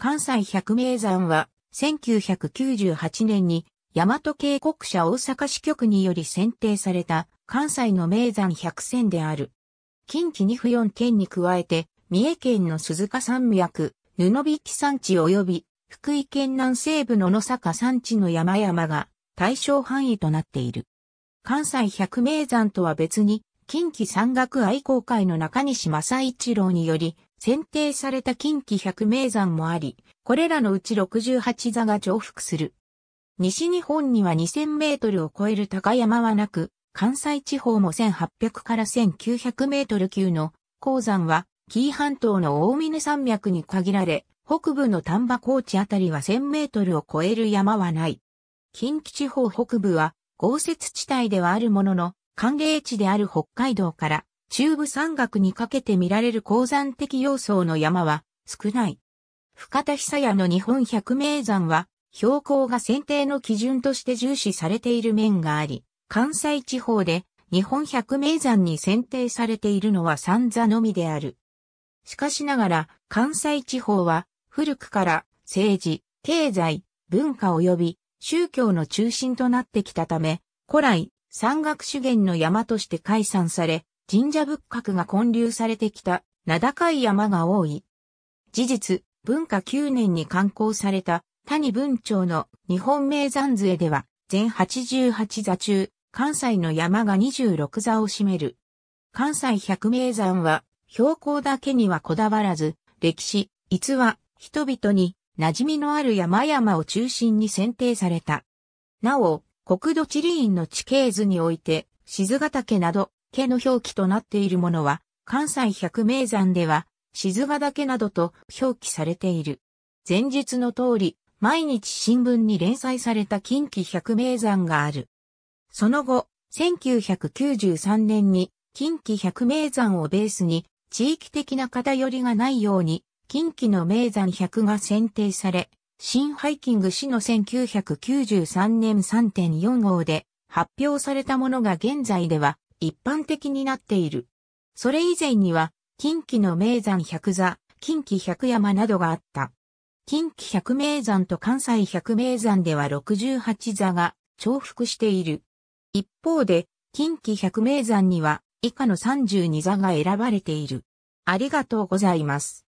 関西百名山は、1998年に、大和渓谷社大阪支局により選定された、関西の名山百選である。近畿二府四県に加えて、三重県の鈴鹿山脈、布引山地及び、福井県南西部の野坂山地の山々が、対象範囲となっている。関西百名山とは別に、近畿山岳愛好会の中西正一郎により、選定された近畿百名山もあり、これらのうち68座が重複する。西日本には2000メートルを超える高山はなく、関西地方も1800から1900メートル級の鉱山は、紀伊半島の大峰山脈に限られ、北部の丹波高地あたりは1000メートルを超える山はない。近畿地方北部は豪雪地帯ではあるものの、寒冷地である北海道から中部山岳にかけて見られる鉱山的要素の山は少ない。深田久屋の日本百名山は、標高が選定の基準として重視されている面があり、関西地方で日本百名山に選定されているのは三座のみである。しかしながら、関西地方は古くから政治、経済、文化及び宗教の中心となってきたため、古来山岳資源の山として解散され、神社仏閣が建立されてきた名高い山が多い。事実、文化9年に刊行された谷文長の日本名山図絵では、全88座中、関西の山が26座を占める。関西百名山は、標高だけにはこだわらず、歴史、逸話、人々に馴染みのある山々を中心に選定された。なお、国土地理院の地形図において、静ヶ岳など家の表記となっているものは、関西百名山では、静ヶ岳などと表記されている。前述の通り、毎日新聞に連載された近畿百名山がある。その後、1993年に近畿百名山をベースに地域的な偏りがないように近畿の名山100が選定され、新ハイキング市の1993年3.4号で発表されたものが現在では一般的になっている。それ以前には、近畿の名山百座、近畿百山などがあった。近畿百名山と関西百名山では68座が重複している。一方で、近畿百名山には以下の32座が選ばれている。ありがとうございます。